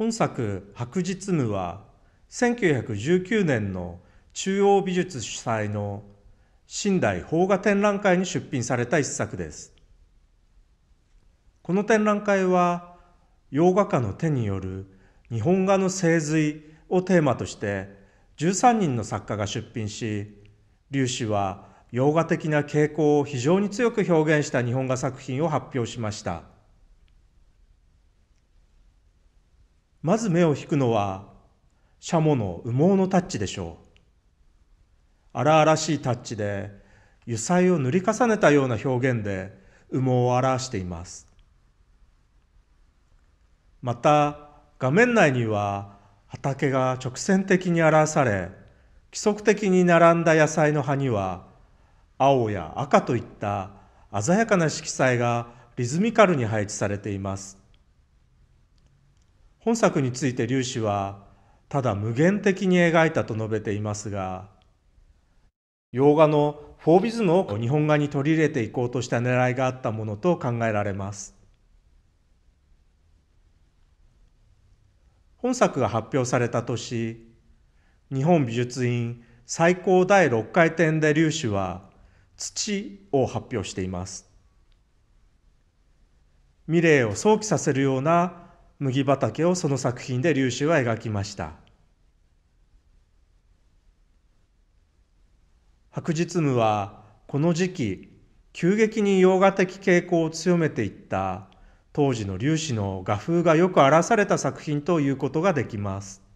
本作「白日夢」は1919年の中央美術主催の新代邦画展覧会に出品された一作です。この展覧会は洋画家の手による日本画の精髄をテーマとして13人の作家が出品し劉氏は洋画的な傾向を非常に強く表現した日本画作品を発表しました。まず目を引くのは、シャモの羽毛のタッチでしょう。荒々しいタッチで、油彩を塗り重ねたような表現で羽毛を表しています。また、画面内には畑が直線的に表され、規則的に並んだ野菜の葉には、青や赤といった鮮やかな色彩がリズミカルに配置されています。本作について劉氏はただ無限的に描いたと述べていますが洋画のフォービズムを日本画に取り入れていこうとした狙いがあったものと考えられます本作が発表された年日本美術院最高第6回展で劉氏は「土」を発表しています未来を想起させるような麦畑をその作品で龍州は描きました白日夢はこの時期急激に洋画的傾向を強めていった当時の粒子の画風がよく表された作品ということができます。